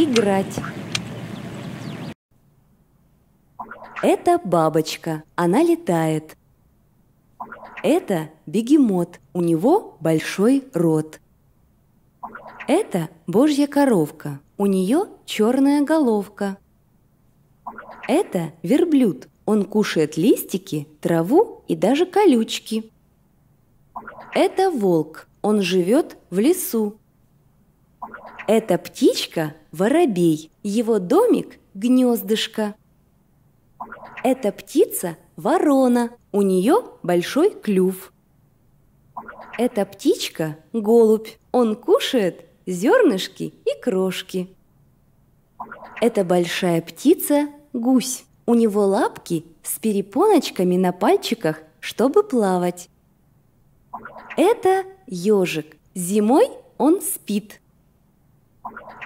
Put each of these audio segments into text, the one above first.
Играть. Это бабочка. Она летает. Это бегемот. У него большой рот. Это божья коровка. У нее черная головка. Это верблюд. Он кушает листики, траву и даже колючки. Это волк. Он живет в лесу эта птичка – воробей, его домик – гнездышко. Эта птица – ворона, у нее большой клюв. Эта птичка – голубь, он кушает зернышки и крошки. Это большая птица – гусь, у него лапки с перепоночками на пальчиках, чтобы плавать. Это ежик, зимой он спит,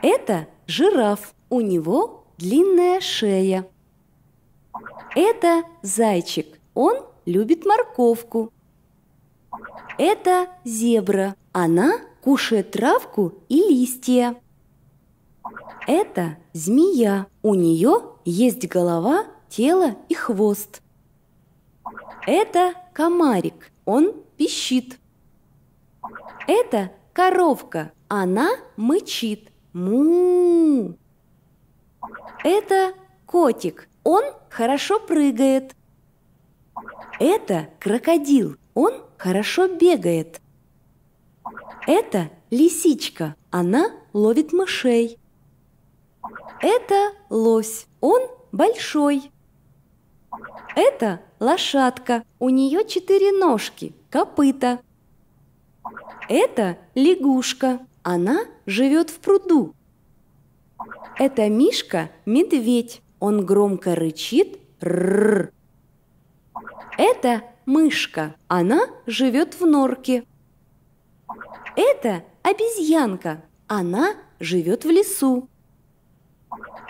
это жираф, у него длинная шея. Это зайчик, он любит морковку. Это зебра, она кушает травку и листья. Это змея, у нее есть голова, тело и хвост. Это комарик, он пищит. Это коровка, она мычит. Му! Это котик. Он хорошо прыгает. Это крокодил. Он хорошо бегает. Это лисичка. Она ловит мышей. Это лось. Он большой. Это лошадка. У нее четыре ножки, копыта. Это лягушка. Она живет в пруду. Это Мишка – медведь. Он громко рычит «рррр». Это мышка. Она живет в норке. Это обезьянка. Она живет в лесу.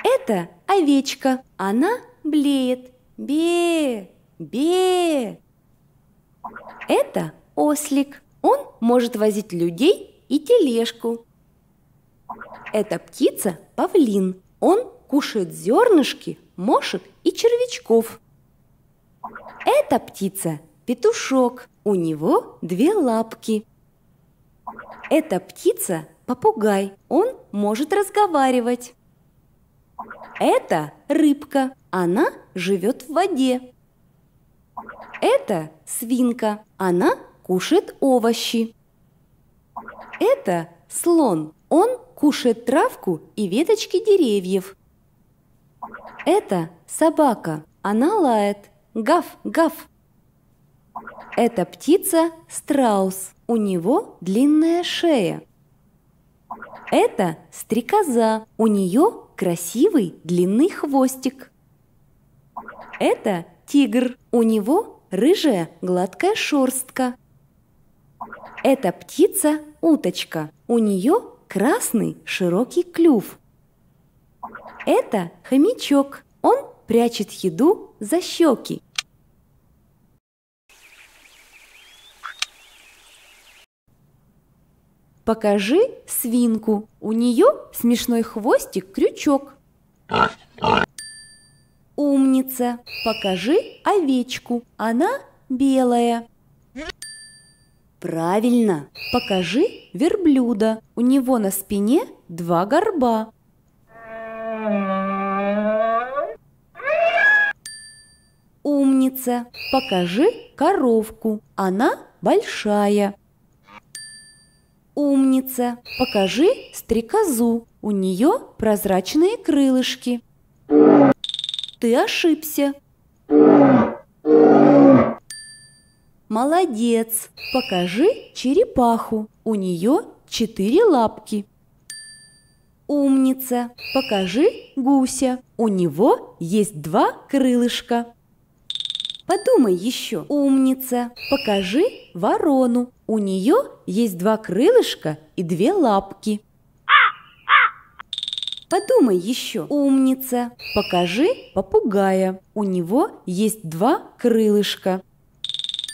Это овечка. Она блеет. Бе, бе. Это ослик. Он может возить людей и тележку. Эта птица – павлин. Он кушает зернышки, мошек и червячков. Эта птица – петушок. У него две лапки. Эта птица – попугай. Он может разговаривать. Это рыбка. Она живет в воде. Это свинка. Она кушает овощи это слон. Он кушает травку и веточки деревьев. Это собака. Она лает. Гав, гав. Это птица страус. У него длинная шея. Это стрекоза. У нее красивый длинный хвостик. Это тигр. У него рыжая гладкая шерстка. Это птица-уточка. У нее красный широкий клюв. Это хомячок. Он прячет еду за щеки. Покажи свинку. У нее смешной хвостик крючок. Умница. Покажи овечку. Она белая. Правильно. Покажи верблюда. У него на спине два горба. Умница. Покажи коровку. Она большая. Умница. Покажи стрекозу. У нее прозрачные крылышки. Ты ошибся. Молодец! Покажи черепаху. У нее четыре лапки. Умница! Покажи гуся. У него есть два крылышка. Подумай еще. Умница! Покажи ворону. У нее есть два крылышка и две лапки. Подумай еще. Умница! Покажи попугая. У него есть два крылышка.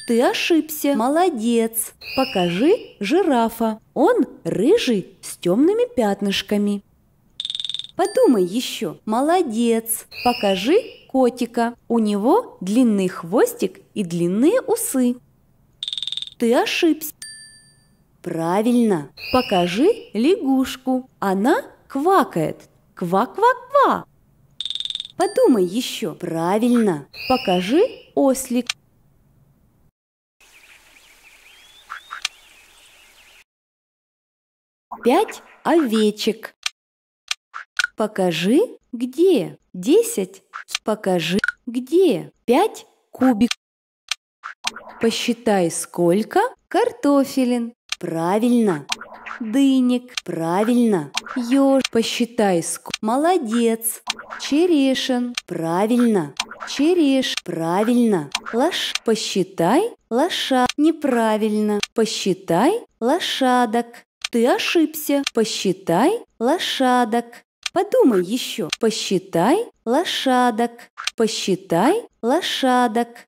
Ты ошибся. Молодец. Покажи жирафа. Он рыжий с темными пятнышками. Подумай еще. Молодец. Покажи котика. У него длинный хвостик и длинные усы. Ты ошибся. Правильно. Покажи лягушку. Она квакает. Ква-ква-ква. Подумай еще. Правильно. Покажи ослик. пять овечек. Покажи, где десять. Покажи, где пять кубик. Посчитай, сколько картофелин. Правильно. Дыник. Правильно. Ёж. Посчитай, сколько. Молодец. Черешин. Правильно. Череш. Правильно. Лош. Посчитай. Лоша. Неправильно. Посчитай. Лошадок. Ты ошибся. Посчитай лошадок. Подумай еще. Посчитай лошадок. Посчитай лошадок.